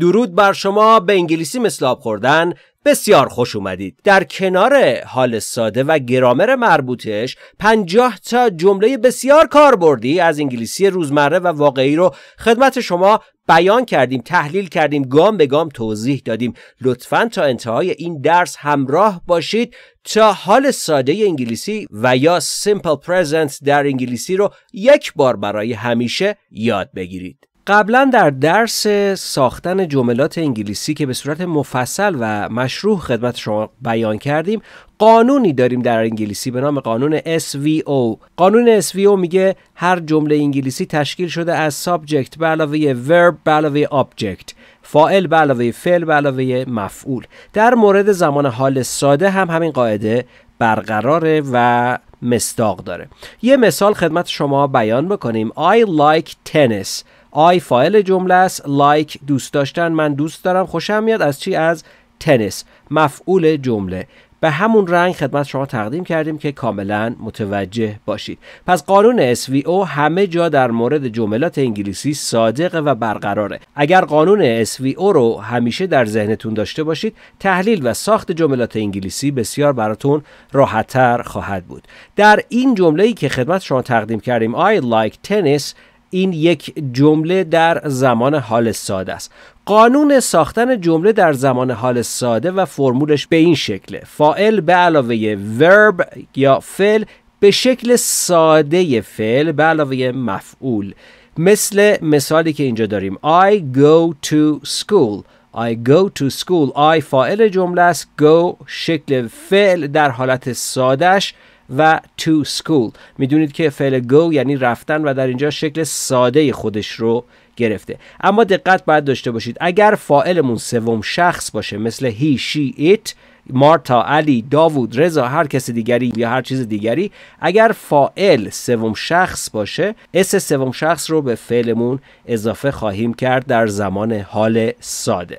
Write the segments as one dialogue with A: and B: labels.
A: درود بر شما به انگلیسی مثل آب خوردن بسیار خوش اومدید در کنار حال ساده و گرامر مربوطش پنجاه تا جمله بسیار کاربردی از انگلیسی روزمره و واقعی رو خدمت شما بیان کردیم تحلیل کردیم گام به گام توضیح دادیم لطفا تا انتهای این درس همراه باشید تا حال ساده انگلیسی و یا simple present در انگلیسی رو یک بار برای همیشه یاد بگیرید قبلا در درس ساختن جملات انگلیسی که به صورت مفصل و مشروح خدمت شما بیان کردیم قانونی داریم در انگلیسی به نام قانون SVO قانون SVO میگه هر جمله انگلیسی تشکیل شده از سابجکت به علاوه ورب به علاوه آبجکت فاعل به علاوه فعل به علاوه مفعول در مورد زمان حال ساده هم همین قاعده برقراره و مستاق داره یه مثال خدمت شما بیان بکنیم I like tennis آی فایل جمله است لایک like دوست داشتن من دوست دارم خوشم میاد از چی از تنیس مفعول جمله به همون رنگ خدمت شما تقدیم کردیم که کاملا متوجه باشید پس قانون SVO همه جا در مورد جملات انگلیسی صادقه و برقراره اگر قانون SVO رو همیشه در ذهنتون داشته باشید تحلیل و ساخت جملات انگلیسی بسیار براتون راحتتر خواهد بود در این جمله که خدمت شما تقدیم کردیم I like tennis این یک جمله در زمان حال ساده است قانون ساختن جمله در زمان حال ساده و فرمولش به این شکله فائل به علاوه ورب یا فعل به شکل ساده فعل به علاوه مفعول مثل مثالی که اینجا داریم I go to school I go to school I فائل جمله است go شکل فعل در حالت سادهش و to school میدونید که فعل go یعنی رفتن و در اینجا شکل ساده خودش رو گرفته اما دقت باید داشته باشید اگر فائلمون سوم شخص باشه مثل he she it مارتا علی داوود رضا هر کس دیگری یا هر چیز دیگری اگر فائل سوم شخص باشه اس سوم شخص رو به فعلمون اضافه خواهیم کرد در زمان حال ساده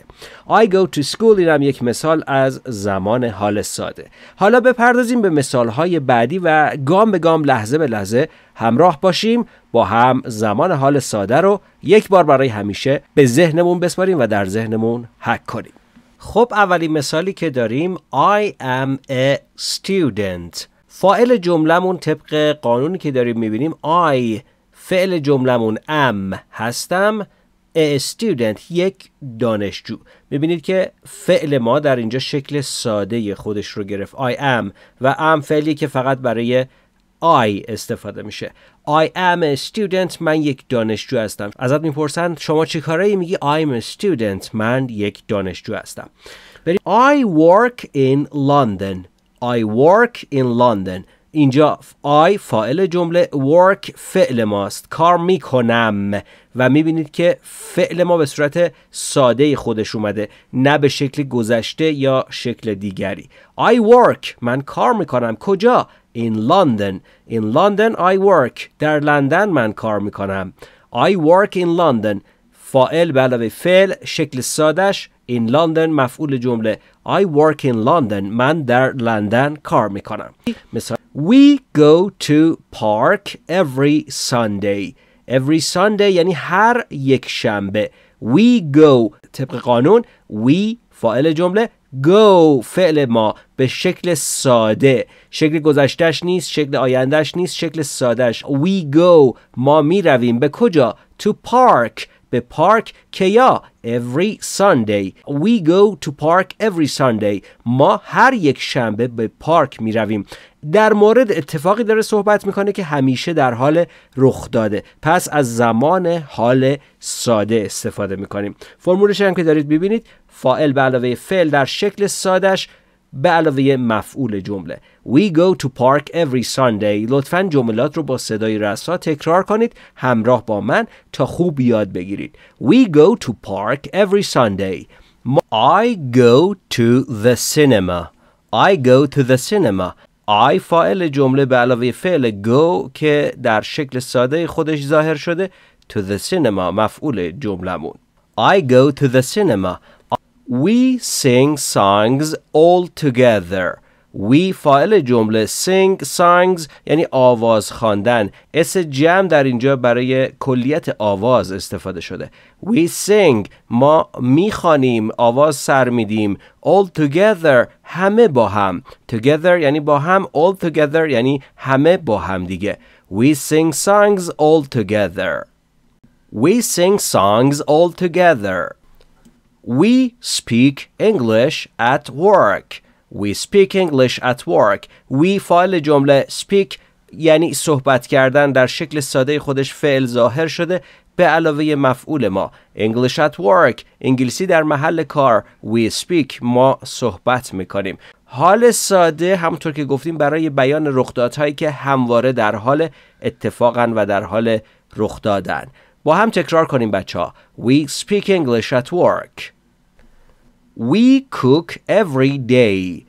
A: I go to school اینم یک مثال از زمان حال ساده حالا بپردازیم به مثالهای بعدی و گام به گام لحظه به لحظه همراه باشیم با هم زمان حال ساده رو یک بار برای همیشه به ذهنمون بسپاریم و در ذهنمون حک کنیم خب اولین مثالی که داریم I am a student فاعل جملمون طبق قانونی که داریم میبینیم I فعل جملمون am هستم a student یک دانشجو میبینید که فعل ما در اینجا شکل ساده خودش رو گرفت I am و am فعلی که فقط برای I استفاده میشه I am a student من یک دانشجو هستم ازت میپرسند شما چه کاره ای میگی am a student من یک دانشجو هستم بریم I work in London I work in London اینجا I فاعل جمله work فعل ماست کار میکنم و میبینید که فعل ما به صورت ساده خودش اومده نه به شکل گذشته یا شکل دیگری I work من کار میکنم کجا in London. In London I work. در لندن من کار میکنم. I work in London. فائل به علاوه فعل شکل سادش in London مفعول جمله I work in London من در لندن کار میکنم مثال We go to park every Sunday Every Sunday یعنی هر یک شنبه We go طبق قانون We فائل جمله go فعل ما به شکل ساده شکل گذشتش نیست شکل آیندهش نیست شکل سادهش we go ما می رویم به کجا تو پارک به پارک کیا every Sunday we go to park every Sunday ما هر یک شنبه به پارک می رویم در مورد اتفاقی داره صحبت میکنه که همیشه در حال رخ داده پس از زمان حال ساده استفاده میکنیم فرمولش هم که دارید ببینید فائل به علاوه فعل در شکل سادش به علاوه مفعول جمله We go to park every Sunday. لطفا جملات رو با صدای رسا تکرار کنید همراه با من تا خوب یاد بگیرید. We go to park every Sunday. I go to the cinema. I go to the cinema. I فاعل جمله به علاوه فعل go که در شکل ساده خودش ظاهر شده to the cinema مفعول جملمون. I go to the cinema. We sing songs all together. وی فاعل جمله سینگ سانگز یعنی آواز خواندن اس جمع در اینجا برای کلیت آواز استفاده شده We sing. ما میخوانیم آواز سر دیم. all together همه با هم together یعنی با هم all together یعنی همه با هم دیگه we sing songs all together we sing songs all together we speak english at work We speak English at work. We فایل جمله speak یعنی صحبت کردن در شکل ساده خودش فعل ظاهر شده به علاوه مفعول ما English at work انگلیسی در محل کار We speak ما صحبت میکنیم حال ساده همطور که گفتیم برای بیان رخدادهایی که همواره در حال اتفاقن و در حال رخ دادن با هم تکرار کنیم بچه ها We speak English at work We cook every day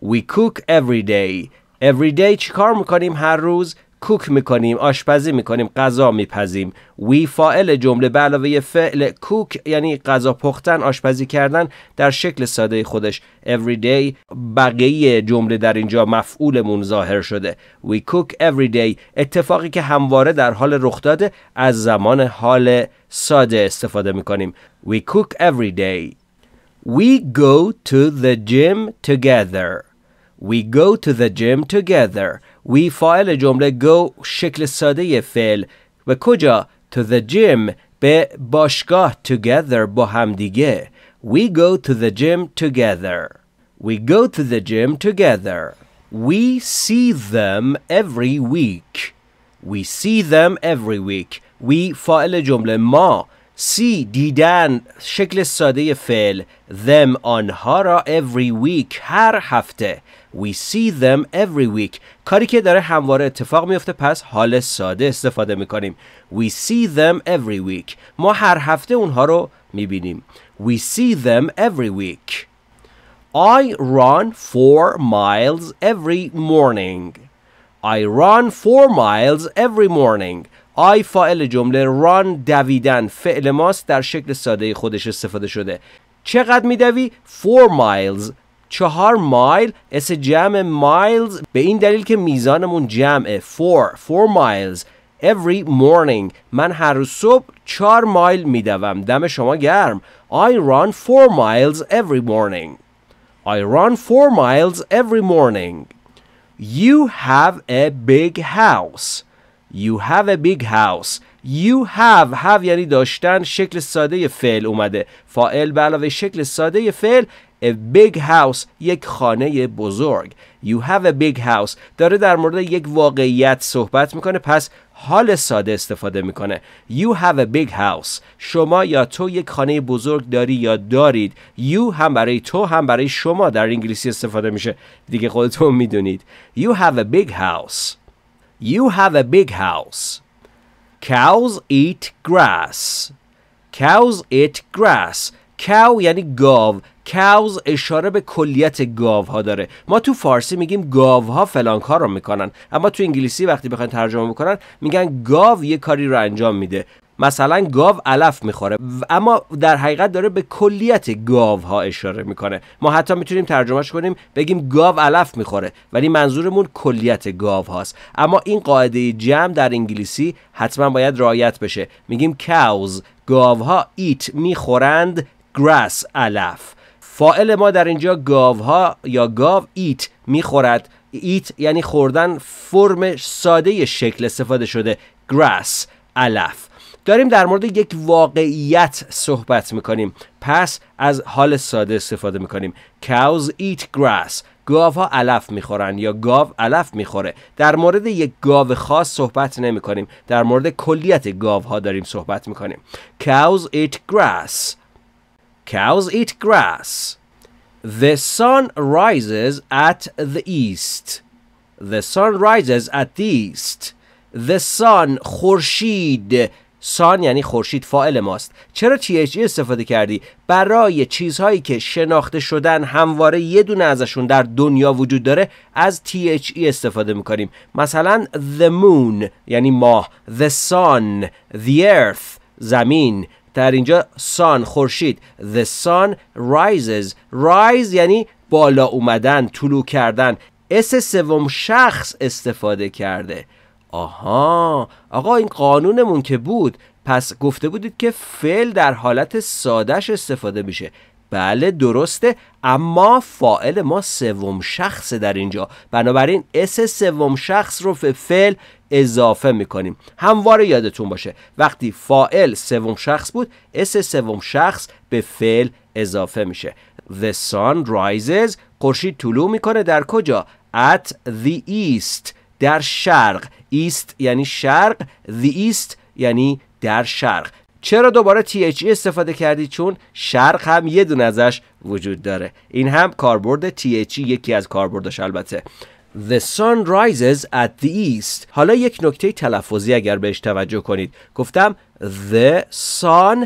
A: We cook every day Every day چیکار میکنیم هر روز کوک میکنیم آشپزی میکنیم غذا میپزیم وی فاعل جمله به علاوه فعل کوک یعنی غذا پختن آشپزی کردن در شکل ساده خودش every day بقیه جمله در اینجا مفعولمون ظاهر شده we cook every day اتفاقی که همواره در حال رخ داده از زمان حال ساده استفاده میکنیم we cook every day We go to the gym together. We go to the gym together. We فایل جمله go شکل ساده فعل و کجا to the gym به باشگاه together با همدیگه We go to the gym together. We go to the gym together. We see them every week. We see them every week. We فاعل جمله ما C. دیدن شکل ساده فعل them آنها را every week هر هفته We see them every week کاری که داره همواره اتفاق میفته پس حال ساده استفاده میکنیم We see them every week ما هر هفته اونها رو میبینیم We see them every week I run four miles every morning I run four miles every morning آی فاعل جمله ران دویدن فعل ماست در شکل ساده خودش استفاده شده چقدر میدوی 4 miles چهار مایل اس جمع مایلز به این دلیل که میزانمون جمعه 4 4 miles every morning من هر روز صبح 4 مایل میدوم دم شما گرم I run 4 miles every morning I run 4 miles every morning You have a big house You have a big house You have have یعنی داشتن شکل ساده فعل اومده فاعل به علاوه شکل ساده فعل A big house یک خانه بزرگ You have a big house داره در مورد یک واقعیت صحبت میکنه پس حال ساده استفاده میکنه You have a big house شما یا تو یک خانه بزرگ داری یا دارید You هم برای تو هم برای شما در انگلیسی استفاده میشه دیگه خودتون میدونید You have a big house You have a big house. Cows eat grass. Cows eat grass. Cow یعنی گاو cows اشاره به کلیت گاوها داره ما تو فارسی میگیم گاوها فلان کار رو میکنن اما تو انگلیسی وقتی بخواین ترجمه میکنن میگن گاو یه کاری رو انجام میده مثلا گاو علف میخوره اما در حقیقت داره به کلیت گاو ها اشاره میکنه ما حتی میتونیم ترجمهش کنیم بگیم گاو علف میخوره ولی منظورمون کلیت گاو هاست اما این قاعده جمع در انگلیسی حتما باید رعایت بشه میگیم کاوز، گاو ها ایت میخورند grass علف فائل ما در اینجا گاو ها یا گاو ایت میخورد ایت یعنی خوردن فرم ساده شکل استفاده شده grass علف داریم در مورد یک واقعیت صحبت میکنیم پس از حال ساده استفاده میکنیم cows eat grass ها علف میخورن یا گاو علف میخوره در مورد یک گاو خاص صحبت نمی کنیم در مورد کلیت ها داریم صحبت میکنیم cows eat grass cows eat grass the sun rises at the east the sun rises at the east the sun خورشید سان یعنی خورشید فائل ماست چرا THE استفاده کردی برای چیزهایی که شناخته شدن همواره یه دونه ازشون در دنیا وجود داره از ای e استفاده میکنیم مثلا the moon یعنی ماه the sun the earth زمین در اینجا سان خورشید the sun rises rise یعنی بالا اومدن طلوع کردن اس سوم شخص استفاده کرده آها آقا این قانونمون که بود پس گفته بودید که فعل در حالت سادش استفاده میشه بله درسته اما فائل ما سوم شخص در اینجا بنابراین اس سوم شخص رو به فعل اضافه میکنیم همواره یادتون باشه وقتی فائل سوم شخص بود اس سوم شخص به فعل اضافه میشه The sun rises خورشید طلوع میکنه در کجا at the east در شرق ایست یعنی شرق the east یعنی در شرق چرا دوباره THE استفاده کردی چون شرق هم یه دون ازش وجود داره این هم کاربرد THE یکی از کاربردش البته The sun rises at the east حالا یک نکته تلفظی اگر بهش توجه کنید گفتم the sun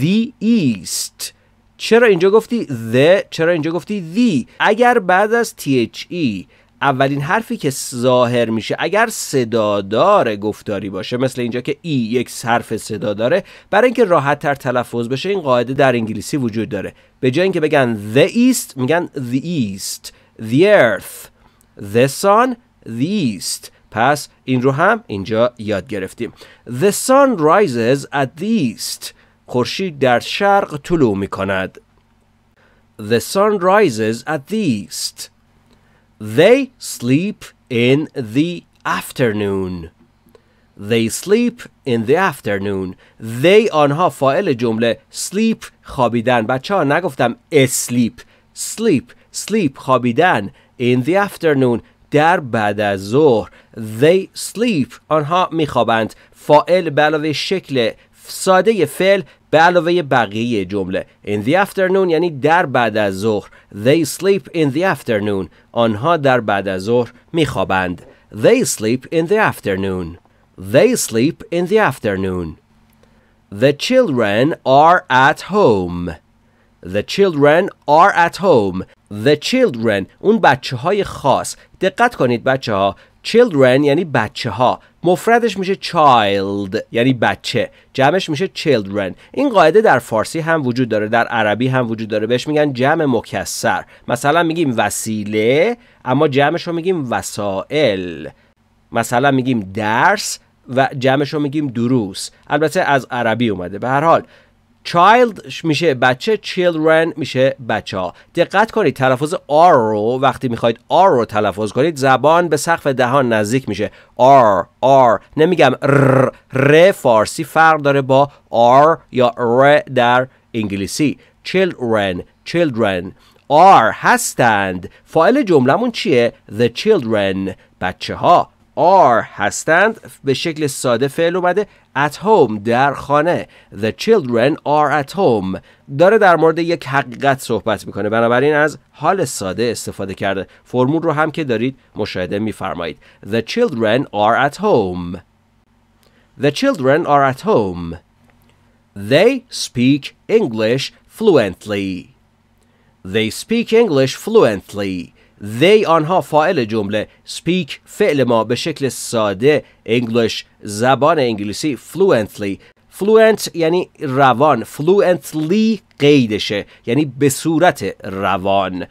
A: the east چرا اینجا گفتی the چرا اینجا گفتی the اگر بعد از THE اولین حرفی که ظاهر میشه اگر صدادار گفتاری باشه مثل اینجا که ای یک حرف صدا داره برای اینکه راحت تر تلفظ بشه این قاعده در انگلیسی وجود داره به جای اینکه بگن the east میگن the east the earth the sun the east پس این رو هم اینجا یاد گرفتیم the sun rises at the east خورشید در شرق طلوع میکند the sun rises at the east They sleep in the afternoon They sleep in the afternoon They آنها فاعل جمله sleep خوابیدن بچه ها نگفتم sleep sleep sleep خوابیدن in the afternoon در بعد از ظهر they sleep آنها میخوابند فاعل به شکل ساده فعل به علاوه بقیه جمله in the afternoon یعنی در بعد از ظهر they sleep in the afternoon آنها در بعد از ظهر میخوابند they sleep in the afternoon they sleep in the afternoon the children are at home The children are at home. The children اون بچه های خاص. دقت کنید بچه ها. Children یعنی بچه ها. مفردش میشه child یعنی بچه جمعش میشه children این قاعده در فارسی هم وجود داره در عربی هم وجود داره بهش میگن جمع مکسر مثلا میگیم وسیله اما جمعش رو میگیم وسائل مثلا میگیم درس و جمعش رو میگیم دروس البته از عربی اومده به هر حال child میشه بچه children میشه بچه ها دقت کنید تلفظ R رو وقتی میخواید R رو تلفظ کنید زبان به سقف دهان نزدیک میشه R R نمیگم R ر فارسی فرق داره با R یا R در انگلیسی children children R هستند فاعل جملمون چیه the children بچه ها are هستند به شکل ساده فعل اومده at home در خانه the children are at home داره در مورد یک حقیقت صحبت میکنه بنابراین از حال ساده استفاده کرده فرمول رو هم که دارید مشاهده میفرمایید the children are at home the children are at home they speak English fluently they speak English fluently they آنها فاعل جمله speak فعل ما به شکل ساده English زبان انگلیسی fluently fluent یعنی روان fluently قیدشه یعنی به صورت روان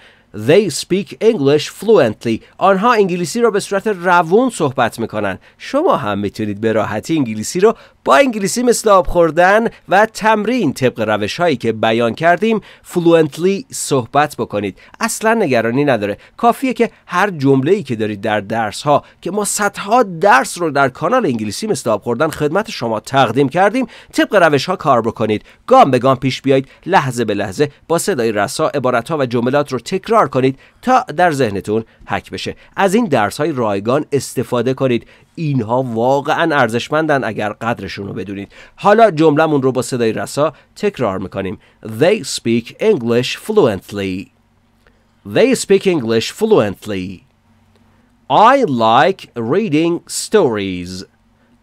A: They speak English fluently. آنها انگلیسی را به صورت روون صحبت میکنن. شما هم میتونید به راحتی انگلیسی را با انگلیسی مثل آب خوردن و تمرین طبق روش هایی که بیان کردیم فلوئنتلی صحبت بکنید اصلا نگرانی نداره کافیه که هر جمله ای که دارید در درس ها که ما صدها درس رو در کانال انگلیسی مثل آب خوردن خدمت شما تقدیم کردیم طبق روش ها کار بکنید گام به گام پیش بیایید لحظه به لحظه با صدای رسا عبارت ها و جملات رو تکرار کنید تا در ذهنتون حک بشه از این درس های رایگان استفاده کنید اینها واقعا ارزشمندن اگر قدرشون رو بدونید حالا جملهمون رو با صدای رسا تکرار میکنیم They speak English fluently They speak English fluently I like reading stories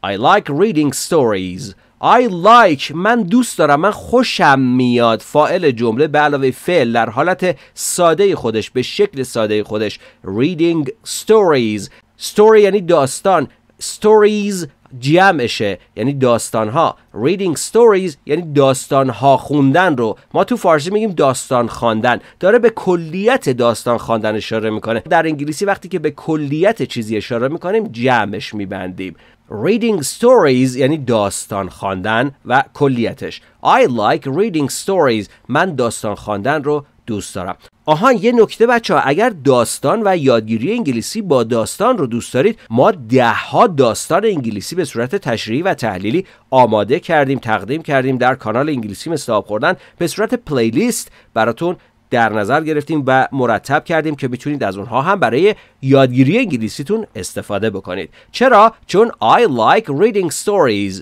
A: I like reading stories I like من دوست دارم من خوشم میاد فائل جمله به علاوه فعل در حالت ساده خودش به شکل ساده خودش reading stories story یعنی داستان stories جمعشه یعنی داستانها reading stories یعنی داستانها خوندن رو ما تو فارسی میگیم داستان خواندن داره به کلیت داستان خواندن اشاره میکنه در انگلیسی وقتی که به کلیت چیزی اشاره میکنیم جمعش میبندیم reading stories یعنی داستان خواندن و کلیتش I like reading stories من داستان خواندن رو دوست دارم آهان یه نکته بچه ها اگر داستان و یادگیری انگلیسی با داستان رو دوست دارید ما ها داستان انگلیسی به صورت تشریحی و تحلیلی آماده کردیم تقدیم کردیم در کانال انگلیسی مثل خوردن به صورت پلیلیست براتون در نظر گرفتیم و مرتب کردیم که بتونید از اونها هم برای یادگیری انگلیسیتون استفاده بکنید چرا چون I like reading stories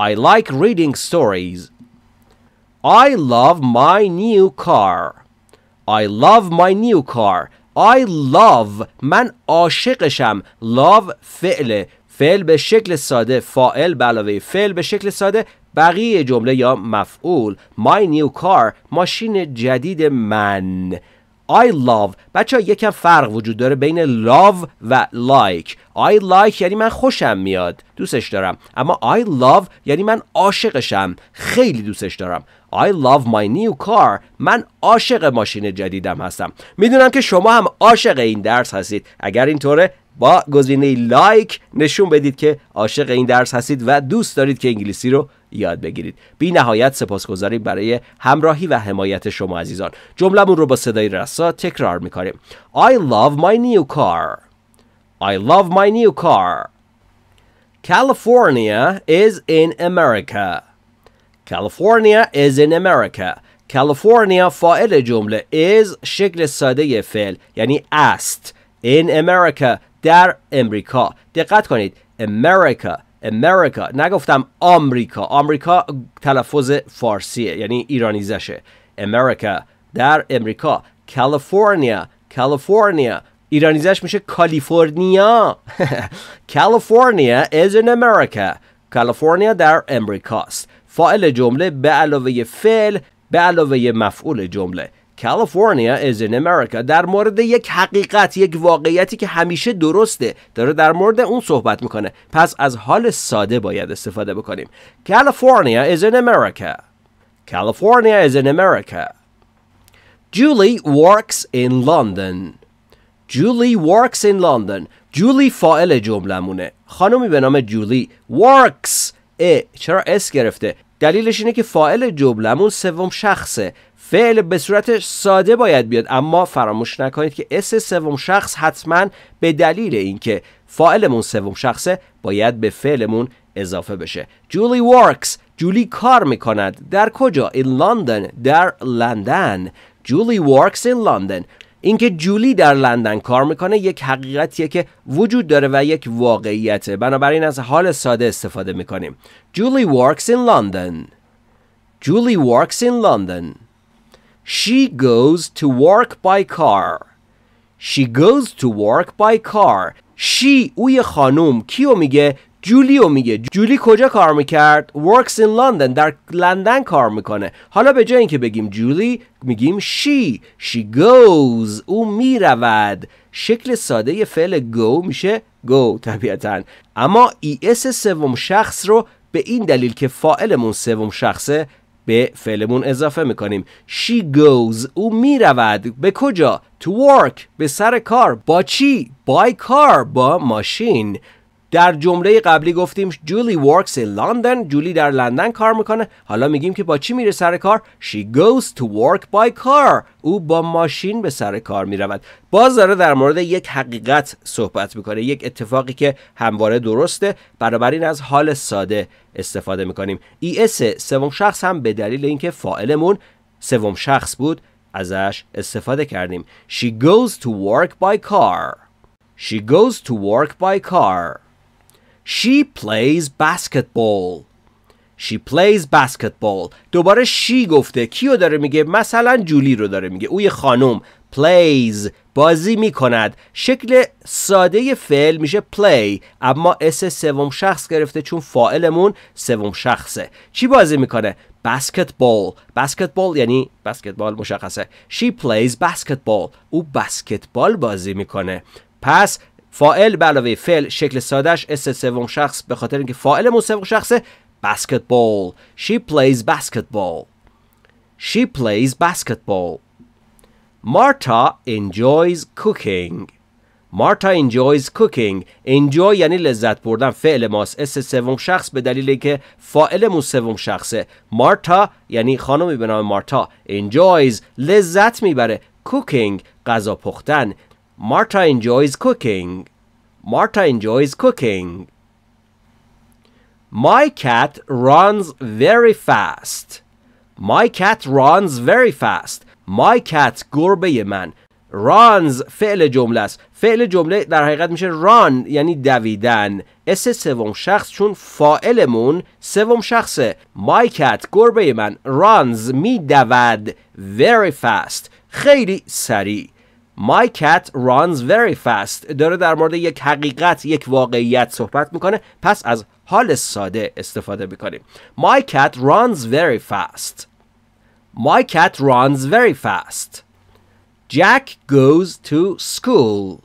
A: I like reading stories I love my new car I love my new car I love من عاشقشم love فعل فعل به شکل ساده فاعل به علاوه فعل به شکل ساده بقیه جمله یا مفعول my new car ماشین جدید من I love بچه ها یکم فرق وجود داره بین love و like I like یعنی من خوشم میاد دوستش دارم اما I love یعنی من عاشقشم خیلی دوستش دارم I love my new car من عاشق ماشین جدیدم هستم میدونم که شما هم عاشق این درس هستید اگر اینطوره با گزینه لایک نشون بدید که عاشق این درس هستید و دوست دارید که انگلیسی رو یاد بگیرید بی نهایت سپاسگزاریم برای همراهی و حمایت شما عزیزان جملمون رو با صدای رسا تکرار میکنیم I love my new car I love my new car California is in America California is in America. California فاعل جمله is شکل ساده فعل یعنی است in America در امریکا دقت کنید America America نگفتم آمریکا آمریکا تلفظ فارسیه یعنی ایرانیزشه America در امریکا California California ایرانیزش میشه کالیفرنیا California is in America کالیفرنیا در امریکاست فاعل جمله به علاوه فعل به علاوه مفعول جمله California is in America در مورد یک حقیقت یک واقعیتی که همیشه درسته داره در مورد اون صحبت میکنه پس از حال ساده باید استفاده بکنیم California is in America California is in America Julie works in London Julie works in London جولی فاعل جمله مونه خانمی به نام جولی works ای چرا اس گرفته دلیلش اینه که فاعل جبلمون سوم شخصه فعل به صورت ساده باید بیاد اما فراموش نکنید که اس سوم شخص حتما به دلیل اینکه فاعلمون سوم شخصه باید به فعلمون اضافه بشه جولی ورکس جولی کار میکند در کجا این لندن. در لندن جولی ورکس این لندن. اینکه جولی در لندن کار میکنه یک حقیقتیه که وجود داره و یک واقعیته بنابراین از حال ساده استفاده میکنیم جولی works in London جولی works in لندن. She goes to work by car She goes to work by car She اوی خانوم کیو میگه جولیو میگه جولی کجا کار میکرد works in London در لندن کار میکنه حالا به جای اینکه بگیم جولی میگیم she she goes او میرود شکل ساده فعل go میشه go طبیعتا اما اس e سوم شخص رو به این دلیل که فائلمون سوم شخصه به فعلمون اضافه میکنیم she goes او میرود به کجا to work به سر کار با چی by car با ماشین در جمله قبلی گفتیم جولی ورکس in لندن جولی در لندن کار میکنه حالا میگیم که با چی میره سر کار she goes to work by car او با ماشین به سر کار میرود باز داره در مورد یک حقیقت صحبت میکنه یک اتفاقی که همواره درسته این از حال ساده استفاده میکنیم ای e اس سوم شخص هم به دلیل اینکه فاعلمون سوم شخص بود ازش استفاده کردیم she goes to work by car she goes to work by car She plays basketball. She plays basketball. دوباره شی گفته کیو داره میگه مثلا جولی رو داره میگه او یه خانم plays بازی میکند شکل ساده فعل میشه play اما اس سوم شخص گرفته چون فائلمون سوم شخصه چی بازی میکنه بسکتبال بسکتبال یعنی بسکتبال مشخصه she plays basketball او بسکتبال بازی میکنه پس فائل به علاوه فعل شکل سادش اس سوم شخص به خاطر اینکه فاعل مون سوم شخصه بسکتبال she plays basketball she plays basketball مارتا انجویز کوکینگ. مارتا enjoys کوکینگ. enjoy یعنی لذت بردن فعل ماست اس سوم شخص به دلیلی که مو سوم شخصه مارتا یعنی خانمی به نام مارتا انجویز لذت میبره کوکینگ غذا پختن Marta enjoys cooking. Marta enjoys cooking. My cat runs very fast. My cat runs very fast. My cat گربه من runs فعل جمله است فعل جمله در حقیقت میشه ران یعنی دویدن اس سوم شخص چون فائلمون سوم شخصه my cat گربه من runs میدود very fast خیلی سریع My cat runs very fast داره در مورد یک حقیقت یک واقعیت صحبت میکنه پس از حال ساده استفاده میکنیم My cat runs very fast My cat runs very fast Jack goes to school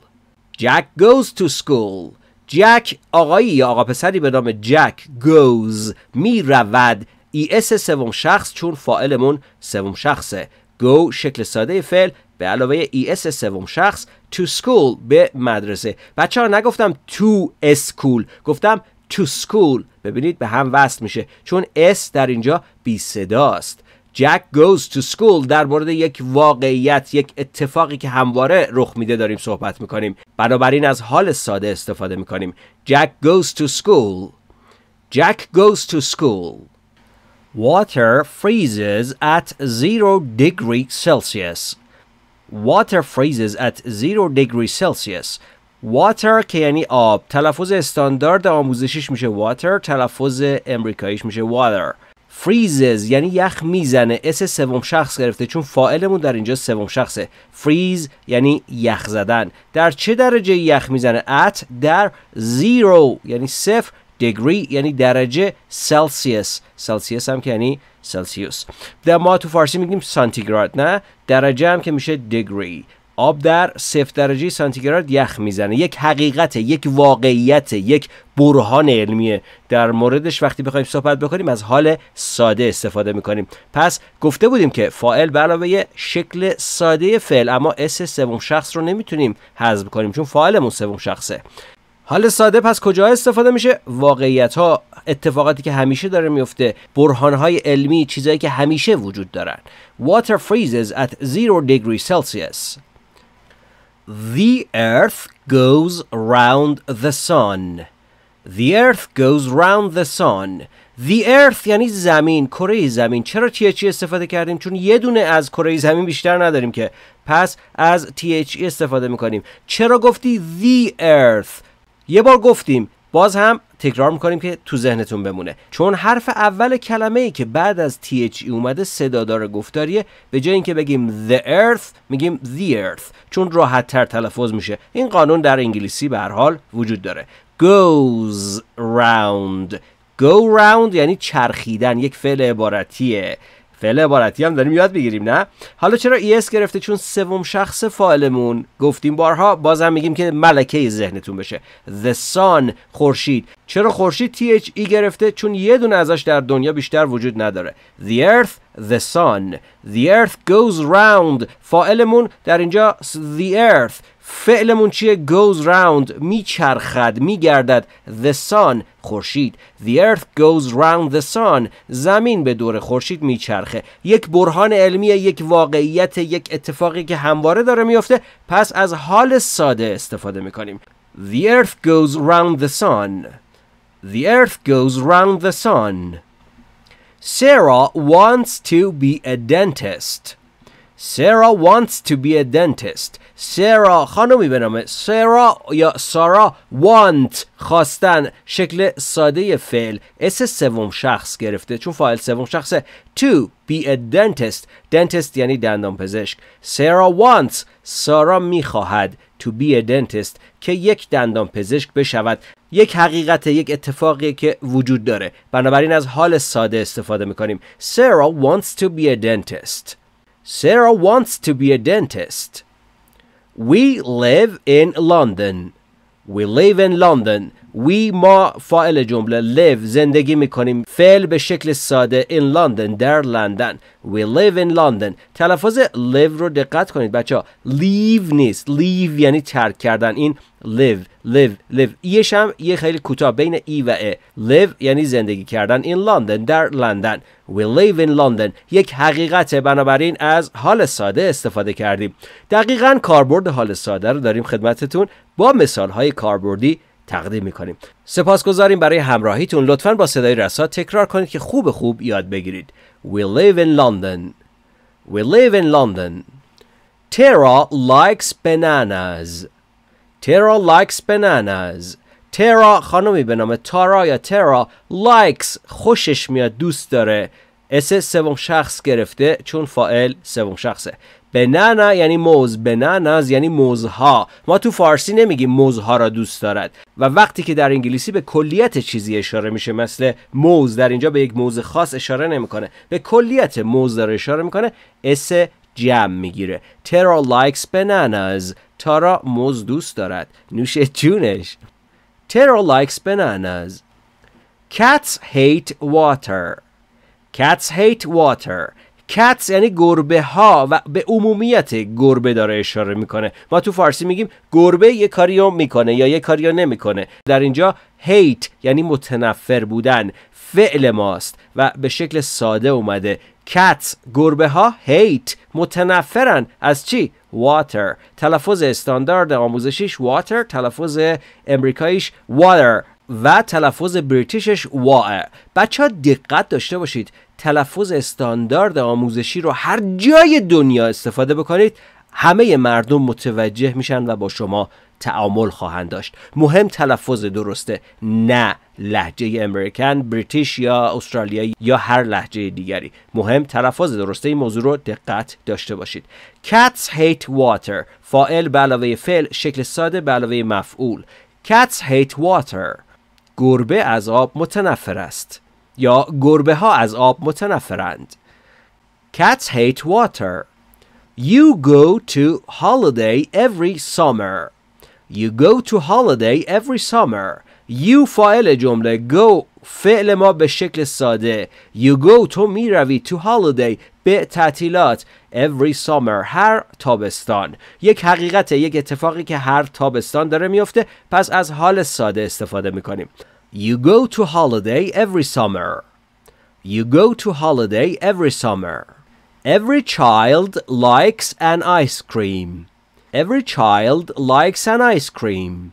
A: Jack goes to school Jack آقایی یا آقا پسری به نام جک می میرود ای اس سوم شخص چون فائلمون سوم شخصه گو شکل ساده فعل به علاوه اس e سوم شخص تو سکول به مدرسه بچه ها نگفتم تو اسکول گفتم تو سکول ببینید به هم وصل میشه چون اس در اینجا بی است. جک گوز تو سکول در مورد یک واقعیت یک اتفاقی که همواره رخ میده داریم صحبت میکنیم بنابراین از حال ساده استفاده میکنیم جک گوز تو سکول جک گوز تو سکول Water freezes at zero degree Celsius water freezes at 0 degree Celsius water که یعنی آب تلفظ استاندارد آموزشیش میشه water تلفظ امریکاییش میشه water Freezes یعنی یخ میزنه اس سوم شخص گرفته چون فاعلمون در اینجا سوم شخصه فریز یعنی یخ زدن در چه درجه یخ میزنه ات در 0 یعنی صفر دگری یعنی درجه Celsius. Celsius هم که یعنی سلسیوس در ما تو فارسی میگیم سانتیگراد نه درجه هم که میشه دگری آب در صفر درجه سانتیگراد یخ میزنه یک حقیقت یک واقعیت یک برهان علمیه در موردش وقتی بخوایم صحبت بکنیم از حال ساده استفاده میکنیم پس گفته بودیم که فاعل به علاوه شکل ساده فعل اما اس سوم شخص رو نمیتونیم حذف کنیم چون فاعلمون سوم شخصه حال ساده پس کجا استفاده میشه واقعیت ها اتفاقاتی که همیشه داره میفته برهانهای علمی چیزایی که همیشه وجود دارن Water freezes at zero degree Celsius The earth goes round the sun The earth goes round the sun The earth یعنی زمین کره زمین چرا چی e استفاده کردیم چون یه دونه از کره زمین بیشتر نداریم که پس از THE استفاده میکنیم چرا گفتی The earth یه بار گفتیم باز هم تکرار میکنیم که تو ذهنتون بمونه چون حرف اول کلمه ای که بعد از ای e اومده صدادار گفتاریه به جای اینکه بگیم the earth میگیم the earth چون راحت تر تلفظ میشه این قانون در انگلیسی به هر حال وجود داره goes round go round یعنی چرخیدن یک فعل عبارتیه فعل عبارتی هم داریم یاد بگیریم نه حالا چرا ES گرفته چون سوم شخص فاعلمون گفتیم بارها باز هم میگیم که ملکه ذهنتون بشه the sun خورشید چرا خورشید ای e گرفته چون یه دونه ازش در دنیا بیشتر وجود نداره the earth the sun the earth goes round فاعلمون در اینجا the earth فعلمون چیه goes round میچرخد میگردد the sun خورشید the earth goes round the sun زمین به دور خورشید میچرخه یک برهان علمی یک واقعیت یک اتفاقی که همواره داره میفته پس از حال ساده استفاده میکنیم the earth goes round the sun the earth goes round the sun Sarah wants to be a dentist Sarah wants to be a dentist. خانمی به نام سارا یا سارا want خواستن شکل ساده فعل اس سوم شخص گرفته چون فاعل سوم شخصه to be a dentist یعنی دندان پزشک سارا wants سارا میخواهد تو be a که یک دندان پزشک بشود یک حقیقت یک اتفاقی که وجود داره بنابراین از حال ساده استفاده میکنیم سیرا wants to be a dentist Sarah wants to be a dentist. We live in London. We live in London. وی ما فاعل جمله live زندگی میکنیم فعل به شکل ساده in London در لندن we live in London تلفظ live رو دقت کنید بچه ها نیست leave یعنی ترک کردن این live live live ایش هم یه خیلی کوتاه بین ای e و ا live یعنی زندگی کردن in London در لندن we live in London یک حقیقت بنابراین از حال ساده استفاده کردیم دقیقا کاربرد حال ساده رو داریم خدمتتون با مثال های کاربردی تقدیم میکنیم گذاریم برای همراهیتون لطفا با صدای رسا تکرار کنید که خوب خوب یاد بگیرید We live in London We live in London Tara likes bananas Tara likes bananas ترا خانمی به نام تارا یا ترا لایکس خوشش میاد دوست داره اس سوم شخص گرفته چون فائل سوم شخصه بنانا یعنی موز بناناز یعنی موزها ما تو فارسی نمیگیم موزها را دوست دارد و وقتی که در انگلیسی به کلیت چیزی اشاره میشه مثل موز در اینجا به یک موز خاص اشاره نمیکنه به کلیت موز داره اشاره میکنه اس جمع میگیره ترا لایکس بناناز تارا موز دوست دارد نوش جونش ترا لایکس بناناز Cats hate water. Cats hate water. کتس یعنی گربه ها و به عمومیت گربه داره اشاره میکنه ما تو فارسی میگیم گربه یه کاریو میکنه یا یه کاریو نمیکنه در اینجا هیت یعنی متنفر بودن فعل ماست و به شکل ساده اومده کتس گربه ها هیت متنفرن از چی؟ واتر تلفظ استاندارد آموزشیش واتر تلفظ امریکاییش واتر و تلفظ بریتیشش واه بچه ها دقت داشته باشید تلفظ استاندارد آموزشی رو هر جای دنیا استفاده بکنید همه مردم متوجه میشن و با شما تعامل خواهند داشت مهم تلفظ درسته نه لحجه امریکن بریتیش یا استرالیایی یا هر لحجه دیگری مهم تلفظ درسته این موضوع رو دقت داشته باشید cats hate water فائل به علاوه فعل شکل ساده به علاوه مفعول cats hate water گربه از آب متنفر است یا گربه ها از آب متنفرند Cats hate water You go to holiday every summer You go to holiday every summer You فاعل جمله go فعل ما به شکل ساده You go تو روی to holiday به تعطیلات every summer هر تابستان یک حقیقت یک اتفاقی که هر تابستان داره میفته پس از حال ساده استفاده میکنیم You go to holiday every summer. You go to holiday every summer. Every child likes an ice cream. Every child likes an ice cream.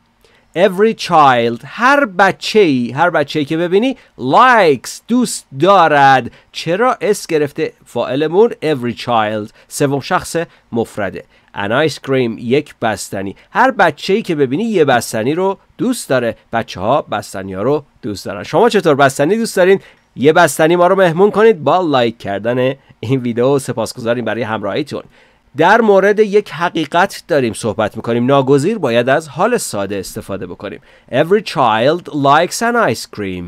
A: Every child هر بچه هر بچه که ببینی likes دوست دارد چرا اس گرفته فاعلمون every child سوم شخص مفرده ان آیس کریم یک بستنی هر بچه‌ای که ببینی یه بستنی رو دوست داره بچه ها بستنی ها رو دوست دارن شما چطور بستنی دوست دارین یه بستنی ما رو مهمون کنید با لایک کردن این ویدیو سپاسگزاریم برای همراهیتون در مورد یک حقیقت داریم صحبت میکنیم ناگزیر باید از حال ساده استفاده بکنیم Every child likes an ice cream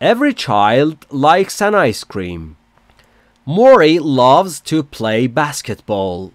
A: Every child likes an ice cream Mori loves to play basketball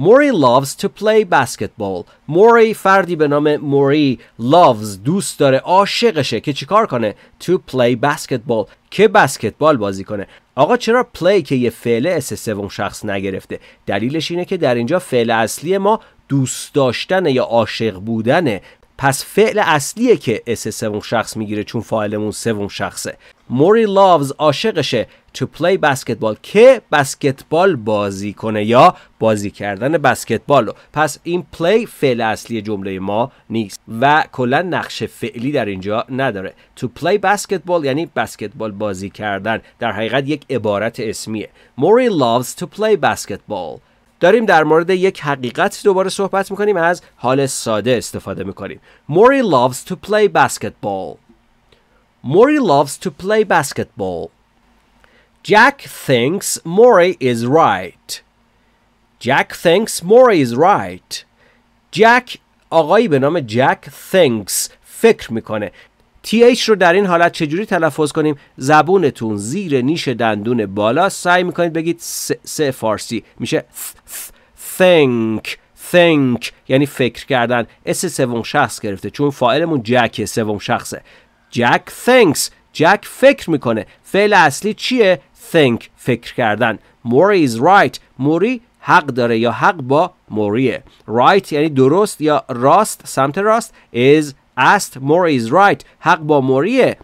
A: موری loves to play basketball موری فردی به نام موری لاوز دوست داره عاشقشه که چیکار کنه to play basketball که بسکتبال بازی کنه آقا چرا پلی که یه فعل اس سوم شخص نگرفته دلیلش اینه که در اینجا فعل اصلی ما دوست داشتن یا عاشق بودنه پس فعل اصلیه که اس سوم شخص میگیره چون فاعلمون سوم شخصه موری لاوز عاشقشه تو پلی بسکتبال که بسکتبال بازی کنه یا بازی کردن بسکتبال رو. پس این پلی فعل اصلی جمله ما نیست و کلا نقش فعلی در اینجا نداره تو پلی بسکتبال یعنی بسکتبال بازی کردن در حقیقت یک عبارت اسمیه موری لاوز تو پلی بسکتبال. داریم در مورد یک حقیقت دوباره صحبت میکنیم از حال ساده استفاده میکنیم موری loves to play basketball موری loves to play basketball جک thinks موری is right. جک thinks موری is right. جک آقایی به نام جک thinks فکر میکنه TH رو در این حالت چجوری تلفظ کنیم زبونتون زیر نیش دندون بالا سعی میکنید بگید س, فارسی میشه think think یعنی فکر کردن اس سوم شخص گرفته چون فاعلمون جک سوم شخصه جک thinks جک فکر میکنه فعل اصلی چیه think فکر کردن موری is right موری حق داره یا حق با موریه right یعنی درست یا راست سمت راست is است موری is right حق با موریه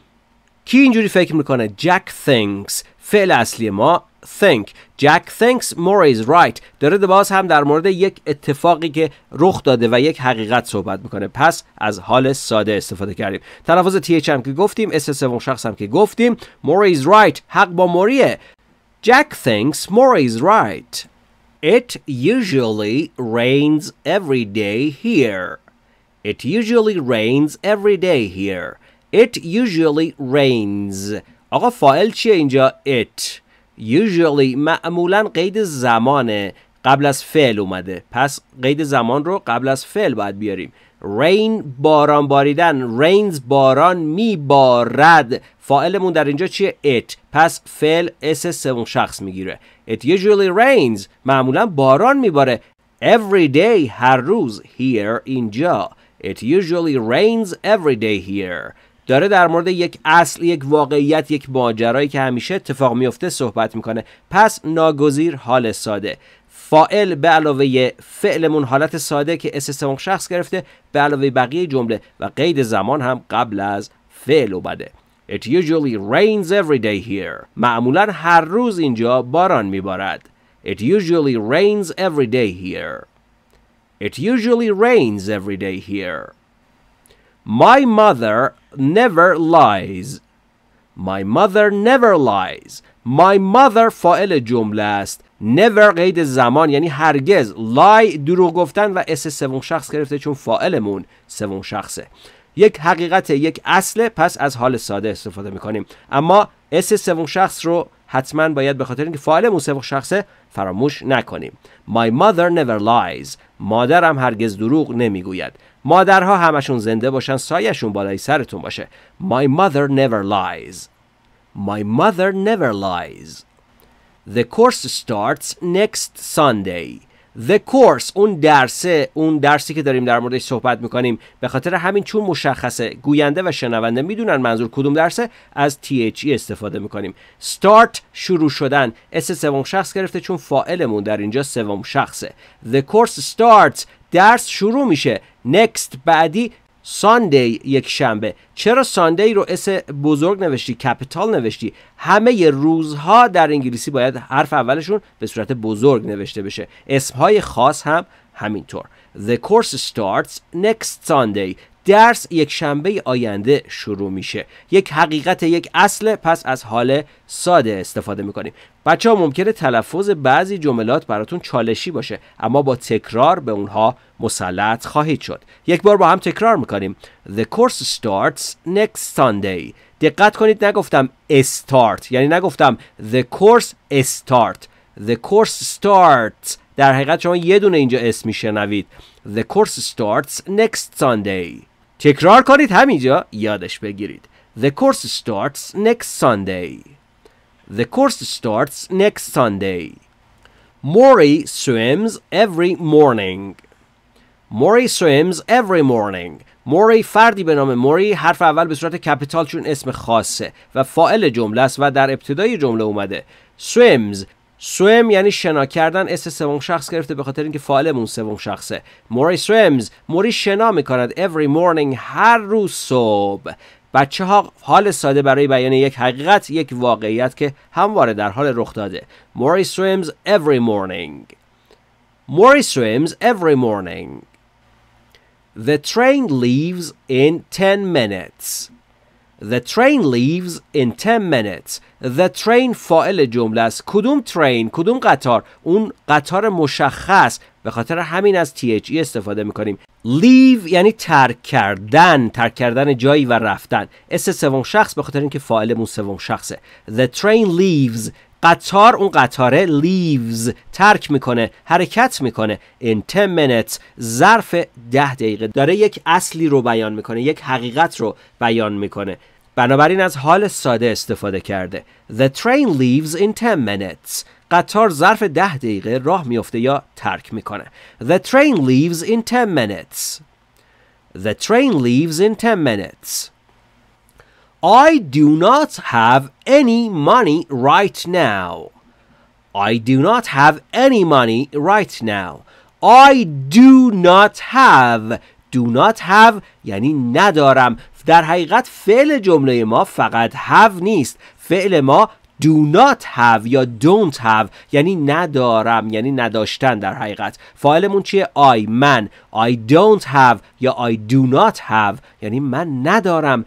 A: کی اینجوری فکر میکنه جک thinks فعل اصلی ما think جک thinks موریز is right داره باز هم در مورد یک اتفاقی که رخ داده و یک حقیقت صحبت میکنه پس از حال ساده استفاده کردیم تلفظ TH هم که گفتیم اس سوم شخص هم که گفتیم موریز is right حق با موریه جک thinks موریز is right It usually rains every day here It usually rains every day here. It usually rains. آقا فاعل چیه اینجا؟ It. Usually معمولا قید زمانه. قبل از فعل اومده. پس قید زمان رو قبل از فعل باید بیاریم. rain باران باریدن rains باران میبارد فاعلمون در اینجا چیه it پس فعل اس سوم شخص میگیره it usually rains معمولا باران میباره every day هر روز here اینجا It usually rains every day here. داره در مورد یک اصل، یک واقعیت، یک ماجرایی که همیشه اتفاق میفته صحبت میکنه. پس ناگزیر حال ساده. فائل به علاوه فعلمون حالت ساده که سوم شخص گرفته به علاوه بقیه جمله و قید زمان هم قبل از فعل بده. It usually rains every day here. معمولا هر روز اینجا باران میبارد. It usually rains every day here. It usually rains every day here. My mother never lies. My mother never lies. My mother فاعل جمله است. Never قید زمان یعنی هرگز. lie دروغ گفتن و اس سوم شخص گرفته چون فاعلمون سوم شخصه. یک حقیقت یک اصله پس از حال ساده استفاده میکنیم. اما اس سوم شخص رو حتما باید به خاطر اینکه فاعل موسوق شخصه فراموش نکنیم My mother never lies مادرم هرگز دروغ نمیگوید مادرها همشون زنده باشن سایشون بالای سرتون باشه My mother never lies My mother never lies The course starts next Sunday The course اون درسه اون درسی که داریم در موردش صحبت میکنیم به خاطر همین چون مشخصه گوینده و شنونده میدونن منظور کدوم درسه از THE استفاده میکنیم start شروع شدن اس سوم شخص گرفته چون فائلمون در اینجا سوم شخصه The course starts درس شروع میشه next بعدی ساندی یک شنبه چرا ساندی رو اس بزرگ نوشتی کپیتال نوشتی همه روزها در انگلیسی باید حرف اولشون به صورت بزرگ نوشته بشه اسمهای خاص هم همینطور The course starts next Sunday درس یک شنبه آینده شروع میشه یک حقیقت یک اصل پس از حال ساده استفاده میکنیم بچه ها ممکنه تلفظ بعضی جملات براتون چالشی باشه اما با تکرار به اونها مسلط خواهید شد یک بار با هم تکرار میکنیم The course starts next Sunday دقت کنید نگفتم start یعنی نگفتم the course start the course starts در حقیقت شما یه دونه اینجا اسم میشنوید The course starts next Sunday تکرار کنید همینجا یادش بگیرید The course starts next Sunday The course starts next Sunday Mori swims every morning Mori swims every morning موری فردی به نام موری حرف اول به صورت کپیتال چون اسم خاصه و فائل جمله است و در ابتدای جمله اومده swims سویم یعنی شنا کردن اس سوم شخص گرفته به خاطر اینکه فاعلمون سوم شخصه موری سویمز موری شنا میکند every morning هر روز صبح بچه ها حال ساده برای بیان یک حقیقت یک واقعیت که همواره در حال رخ داده موری سویمز every morning موری سویمز every morning The train leaves in 10 minutes The train leaves in 10 minutes. The train فاعل جمله است. کدوم ترین کدوم قطار اون قطار مشخص به خاطر همین از THE استفاده میکنیم leave یعنی ترک کردن ترک کردن جایی و رفتن اس سوم شخص به خاطر اینکه فاعلمون سوم شخصه The train leaves قطار اون قطاره leaves ترک میکنه حرکت میکنه in 10 minutes ظرف 10 دقیقه داره یک اصلی رو بیان میکنه یک حقیقت رو بیان میکنه بنابراین از حال ساده استفاده کرده The train leaves in 10 minutes قطار ظرف ده دقیقه راه میفته یا ترک میکنه The train leaves in 10 minutes The train leaves in 10 minutes I do not have any money right now I do not have any money right now I do not have do not have یعنی ندارم در حقیقت فعل جمله ما فقط have نیست فعل ما do not have یا don't have یعنی ندارم یعنی نداشتن در حقیقت فایلمون چیه I من I don't have یا I do not have یعنی من ندارم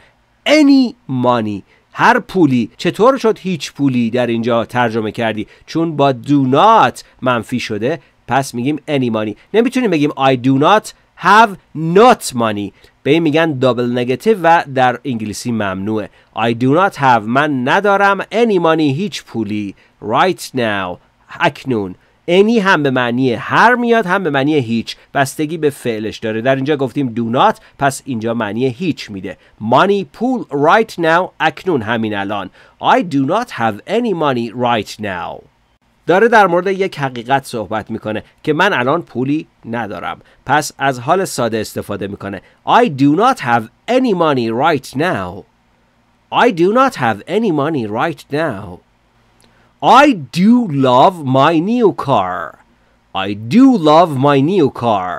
A: any money هر پولی چطور شد هیچ پولی در اینجا ترجمه کردی چون با do not منفی شده پس میگیم any money نمیتونیم بگیم I do not have not money به این میگن دابل نگتیو و در انگلیسی ممنوعه I do not have من ندارم any money هیچ پولی right now اکنون any هم به معنی هر میاد هم به معنی هیچ بستگی به فعلش داره در اینجا گفتیم do not پس اینجا معنی هیچ میده money پول right now اکنون همین الان I do not have any money right now داره در مورد یک حقیقت صحبت میکنه که من الان پولی ندارم پس از حال ساده استفاده میکنه I do not have any money right now I do not have any money right now I do love my new car I do love my new car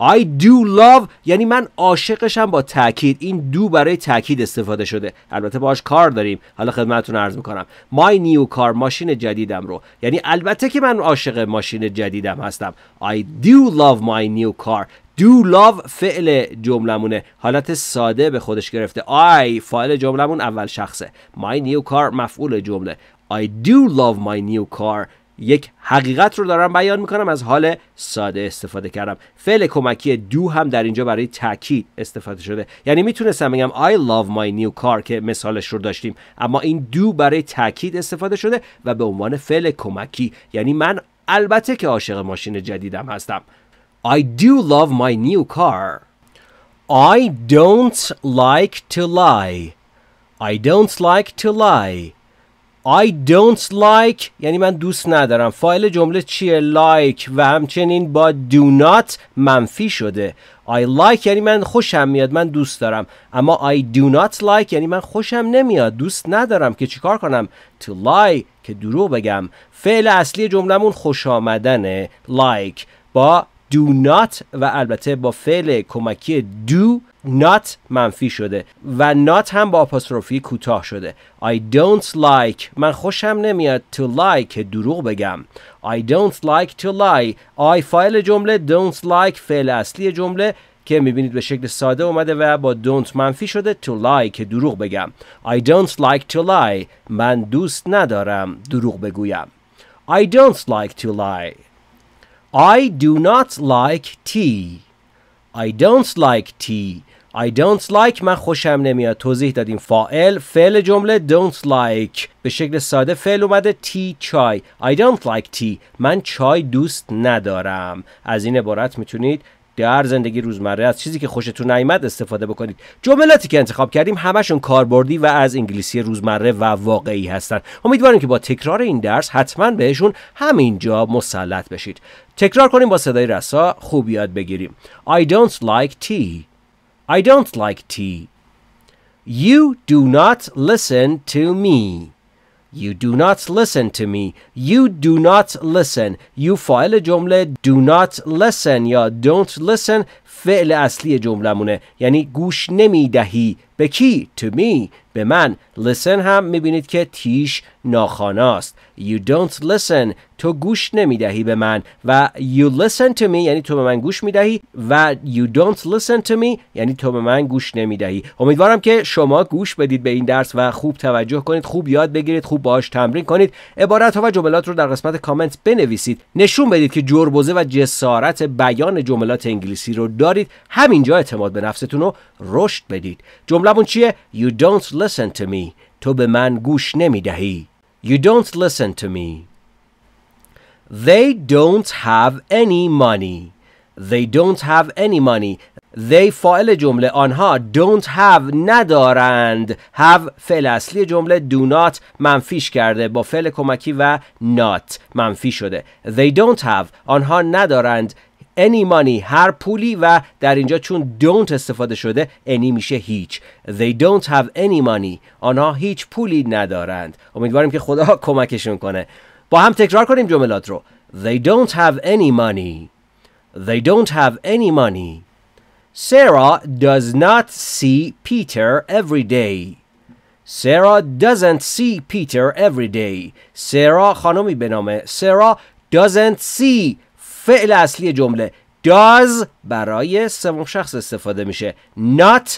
A: I do love یعنی من عاشقشم با تاکید این دو برای تاکید استفاده شده البته باهاش کار داریم حالا خدمتتون عرض میکنم My new کار ماشین جدیدم رو یعنی البته که من عاشق ماشین جدیدم هستم I do love my new car do love فعل جملمونه حالت ساده به خودش گرفته I فعل جملمون اول شخصه my new car مفعول جمله I do love my new car یک حقیقت رو دارم بیان میکنم از حال ساده استفاده کردم فعل کمکی دو هم در اینجا برای تاکید استفاده شده یعنی میتونستم بگم I love my new car که مثالش رو داشتیم اما این دو برای تاکید استفاده شده و به عنوان فعل کمکی یعنی من البته که عاشق ماشین جدیدم هستم I do love my new car I don't like to lie I don't like to lie I don't like یعنی من دوست ندارم فایل جمله چیه like و همچنین با do not منفی شده I like یعنی من خوشم میاد من دوست دارم اما I do not like یعنی من خوشم نمیاد دوست ندارم که چیکار کنم to lie که دروغ بگم فعل اصلی جملهمون خوش آمدنه like با do not و البته با فعل کمکی do not منفی شده و not هم با آپاستروفی کوتاه شده I don't like من خوشم نمیاد to like دروغ بگم I don't like to lie I فایل جمله don't like فعل اصلی جمله که میبینید به شکل ساده اومده و با don't منفی شده to lie که دروغ بگم I don't like to lie من دوست ندارم دروغ بگویم I don't like to lie I do not like tea. I don't like tea. I don't like من خوشم نمیاد توضیح دادیم فائل فعل جمله don't like به شکل ساده فعل اومده تی چای I don't like tea من چای دوست ندارم از این عبارت میتونید در هر زندگی روزمره از چیزی که خوشتون نیامد استفاده بکنید جملاتی که انتخاب کردیم همشون کاربردی و از انگلیسی روزمره و واقعی هستن امیدواریم که با تکرار این درس حتما بهشون همینجا مسلط بشید تکرار کنیم با صدای رسا خوب یاد بگیریم I don't like tea I don't like tea You do not listen to me You do not listen to me. You do not listen. You فاعل جمله do not listen یا don't listen فعل اصلی جمله مونه یعنی گوش نمی دهی به کی to me به من listen هم میبینید که تیش ناخاناست you don't listen تو گوش نمیدهی به من و you listen to me یعنی تو به من گوش میدهی و you don't listen to me یعنی تو به من گوش نمیدهی امیدوارم که شما گوش بدید به این درس و خوب توجه کنید خوب یاد بگیرید خوب باهاش تمرین کنید عبارت ها و جملات رو در قسمت کامنت بنویسید نشون بدید که جربزه و جسارت بیان جملات انگلیسی رو دارید همینجا اعتماد به نفستون رو رشد بدید جملهمون چیه You don't listen to me تو به من گوش نمی دهی You don't listen to me They don't have any money They don't have any money They فاعل جمله آنها don't have ندارند have فعل اصلی جمله do not منفیش کرده با فعل کمکی و not منفی شده They don't have آنها ندارند any money هر پولی و در اینجا چون don't استفاده شده any میشه هیچ they don't have any money آنها هیچ پولی ندارند امیدواریم که خدا کمکشون کنه با هم تکرار کنیم جملات رو they don't have any money they don't have any money Sarah does not see Peter every day. Sarah doesn't see Peter every day. Sarah خانمی به نام Sarah doesn't see فعل اصلی جمله does برای سوم شخص استفاده میشه not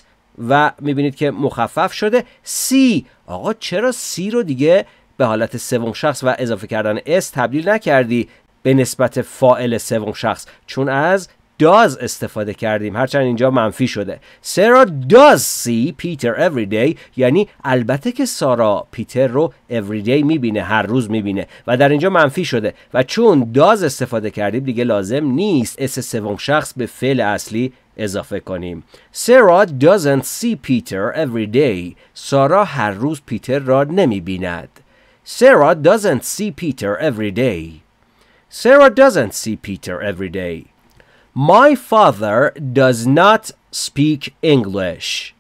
A: و میبینید که مخفف شده see. آقا چرا see رو دیگه به حالت سوم شخص و اضافه کردن S تبدیل نکردی به نسبت فائل سوم شخص چون از does استفاده کردیم هرچند اینجا منفی شده سارا داز سی پیتر اوری دی یعنی البته که سارا پیتر رو اوری دی میبینه هر روز میبینه و در اینجا منفی شده و چون داز استفاده کردیم دیگه لازم نیست اس سوم شخص به فعل اصلی اضافه کنیم سارا doesn't see پیتر every دی سارا هر روز پیتر را نمیبیند سارا Sarah doesn't see Peter every day. Sarah doesn't see Peter every day. My father does not speak English.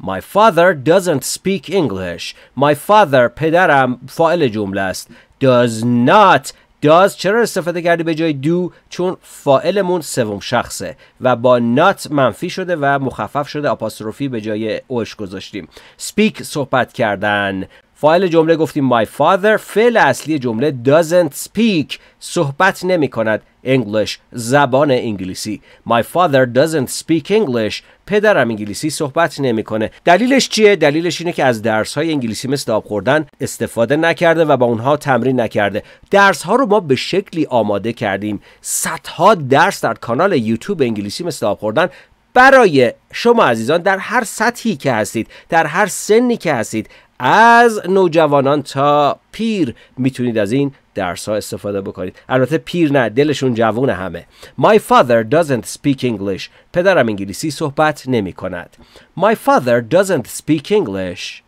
A: My father doesn't speak English. My father پدرم فاعل جمله است. Does not does چرا استفاده کردی به جای do چون فاعلمون سوم شخصه و با not منفی شده و مخفف شده آپاستروفی به جای اوش گذاشتیم. speak صحبت کردن فایل جمله گفتیم my father فعل اصلی جمله doesn't speak صحبت نمی کند English زبان انگلیسی My father doesn't speak English پدرم انگلیسی صحبت نمیکنه دلیلش چیه دلیلش اینه که از درس های انگلیسی مثل آب خوردن استفاده نکرده و با اونها تمرین نکرده درس ها رو ما به شکلی آماده کردیم صدها درس در کانال یوتیوب انگلیسی مثل آب خوردن برای شما عزیزان در هر سطحی که هستید در هر سنی که هستید از نوجوانان تا پیر میتونید از این درس ها استفاده بکنید البته پیر نه دلشون جوون همه My father doesn't speak English پدرم انگلیسی صحبت نمی کند My father doesn't speak English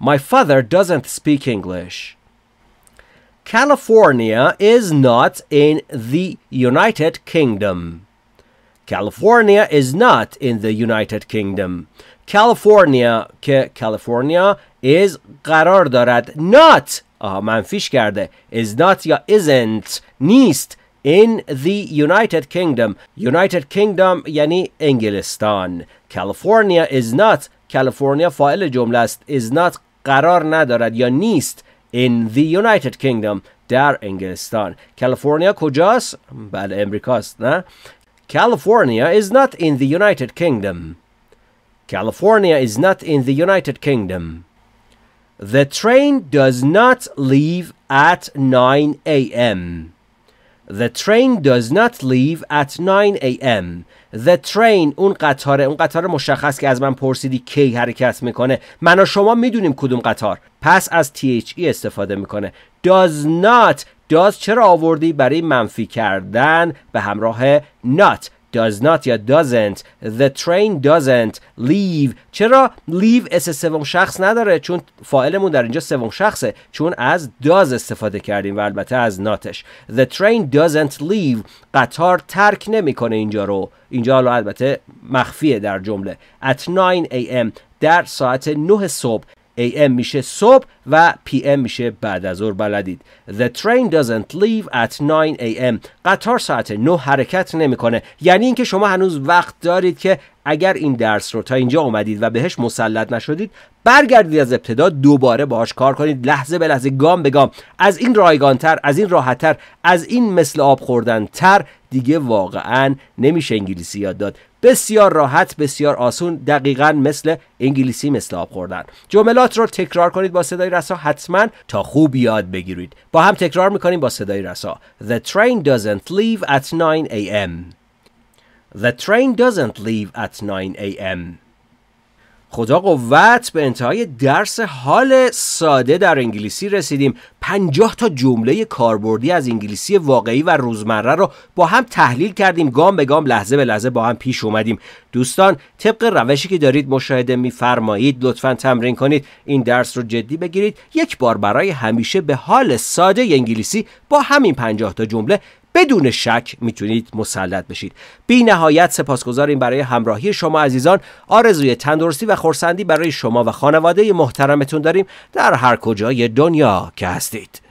A: My father doesn't speak English California is not in the United Kingdom California is not in the United Kingdom California که California is قرار دارد not آها منفیش کرده is not یا isn't نیست in the United Kingdom United Kingdom یعنی انگلستان California is not California فاعل جمله است is not قرار ندارد یا نیست in the United Kingdom در انگلستان California کجاست؟ بله امریکاست نه California is not in the United Kingdom California is not in the United Kingdom. The train does not leave at 9 a.m. The train does not leave at 9 a.m. The train اون قطاره اون قطار مشخص که از من پرسیدی کی حرکت میکنه من و شما میدونیم کدوم قطار پس از THE استفاده میکنه does not does چرا آوردی برای منفی کردن به همراه not does not یا doesn't the train doesn't leave چرا leave اس سوم شخص نداره چون فاعلمون در اینجا سوم شخصه چون از does استفاده کردیم و البته از ناتش the train doesn't leave قطار ترک نمیکنه اینجا رو اینجا البته مخفیه در جمله at 9 am در ساعت 9 صبح AM میشه صبح و PM میشه بعد از ظهر بلدید The train doesn't leave at 9 AM قطار ساعت 9 حرکت نمیکنه یعنی اینکه شما هنوز وقت دارید که اگر این درس رو تا اینجا اومدید و بهش مسلط نشدید برگردید از ابتدا دوباره باهاش کار کنید لحظه به لحظه گام به گام از این رایگانتر از این راحتتر از این مثل آب خوردن تر دیگه واقعا نمیشه انگلیسی یاد داد بسیار راحت بسیار آسون دقیقا مثل انگلیسی مثل آب خوردن جملات رو تکرار کنید با صدای رسا حتما تا خوب یاد بگیرید با هم تکرار میکنیم با صدای رسا The train doesn't leave at 9 a.m. The train doesn't leave at 9 a.m. خدا قوت به انتهای درس حال ساده در انگلیسی رسیدیم پنجاه تا جمله کاربردی از انگلیسی واقعی و روزمره رو با هم تحلیل کردیم گام به گام لحظه به لحظه با هم پیش اومدیم دوستان طبق روشی که دارید مشاهده میفرمایید لطفا تمرین کنید این درس رو جدی بگیرید یک بار برای همیشه به حال ساده انگلیسی با همین پنجاه تا جمله بدون شک میتونید مسلط بشید بی نهایت سپاسگزاریم برای همراهی شما عزیزان آرزوی تندرستی و خورسندی برای شما و خانواده محترمتون داریم در هر کجای دنیا که هستید